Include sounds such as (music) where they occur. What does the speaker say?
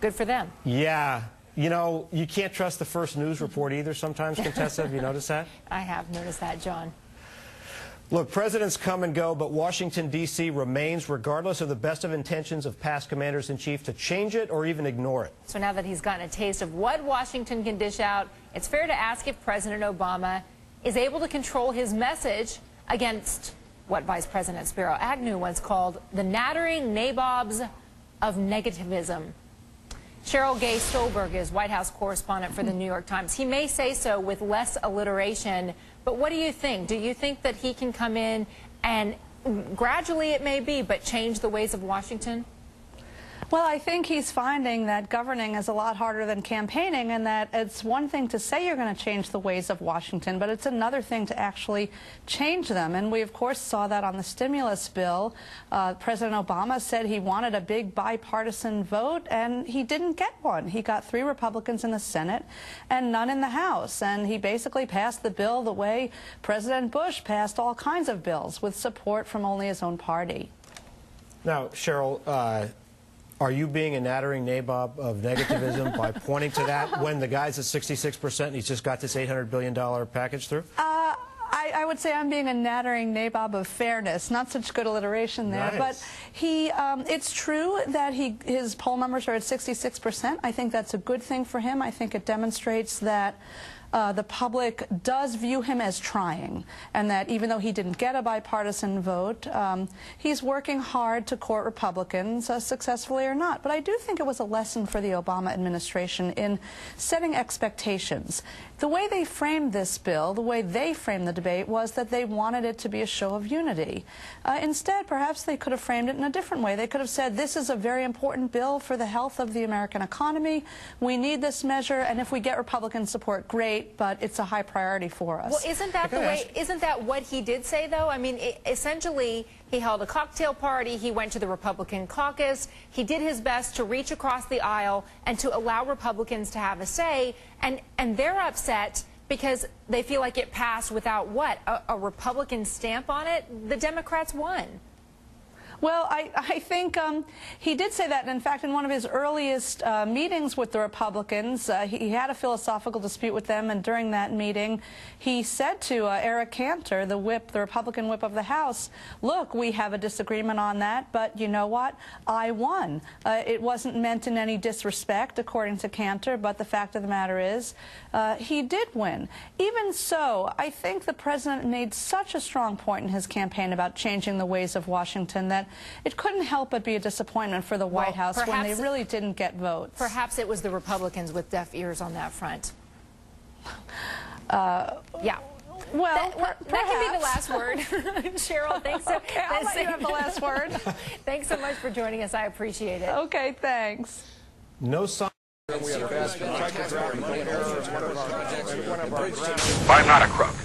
Good for them. Yeah. You know, you can't trust the first news report either sometimes, Contessa. have you noticed that? (laughs) I have noticed that, John. Look, presidents come and go, but Washington, D.C. remains, regardless of the best of intentions of past commanders in chief, to change it or even ignore it. So now that he's gotten a taste of what Washington can dish out, it's fair to ask if President Obama is able to control his message against what Vice President Spiro Agnew once called the nattering nabobs of negativism. Cheryl Gay Stolberg is White House correspondent for the New York Times. He may say so with less alliteration, but what do you think? Do you think that he can come in and mm, gradually it may be, but change the ways of Washington? Well, I think he's finding that governing is a lot harder than campaigning and that it's one thing to say you're going to change the ways of Washington, but it's another thing to actually change them. And we, of course, saw that on the stimulus bill. Uh, President Obama said he wanted a big bipartisan vote, and he didn't get one. He got three Republicans in the Senate and none in the House. And he basically passed the bill the way President Bush passed all kinds of bills with support from only his own party. Now, Cheryl, uh are you being a nattering nabob of negativism by (laughs) pointing to that when the guy's at 66% and he's just got this $800 billion package through? Uh, I, I, would say I'm being a nattering nabob of fairness. Not such good alliteration there, nice. but he. Um, it's true that he his poll numbers are at 66 percent. I think that's a good thing for him. I think it demonstrates that uh, the public does view him as trying, and that even though he didn't get a bipartisan vote, um, he's working hard to court Republicans, uh, successfully or not. But I do think it was a lesson for the Obama administration in setting expectations. The way they framed this bill, the way they framed the debate, was that they wanted it to be a show of unity. Uh, instead, perhaps they could have framed it in a different way. They could have said, this is a very important bill for the health of the American economy. We need this measure, and if we get Republican support, great but it's a high priority for us. Well, isn't that the way, isn't that what he did say, though? I mean, it, essentially, he held a cocktail party, he went to the Republican caucus, he did his best to reach across the aisle and to allow Republicans to have a say, and, and they're upset because they feel like it passed without what? A, a Republican stamp on it? The Democrats won. Well, I, I think um, he did say that. in fact, in one of his earliest uh, meetings with the Republicans, uh, he, he, had a philosophical dispute with them. And during that meeting, he said to uh, Eric Cantor, the whip, the Republican whip of the House, look, we have a disagreement on that, but you know what? I won. Uh, it wasn't meant in any disrespect, according to Cantor, but the fact of the matter is uh, he did win. Even so, I think the president made such a strong point in his campaign about changing the ways of Washington that it couldn't help but be a disappointment for the White House when they really didn't get votes. Perhaps it was the Republicans with deaf ears on that front. Uh, yeah. Well, that, that, can be the last word. (laughs) Cheryl, thanks so okay, I'll let you have the last word. (laughs) thanks so much for joining us. I appreciate it. Okay, thanks. No sign. I'm not a crook.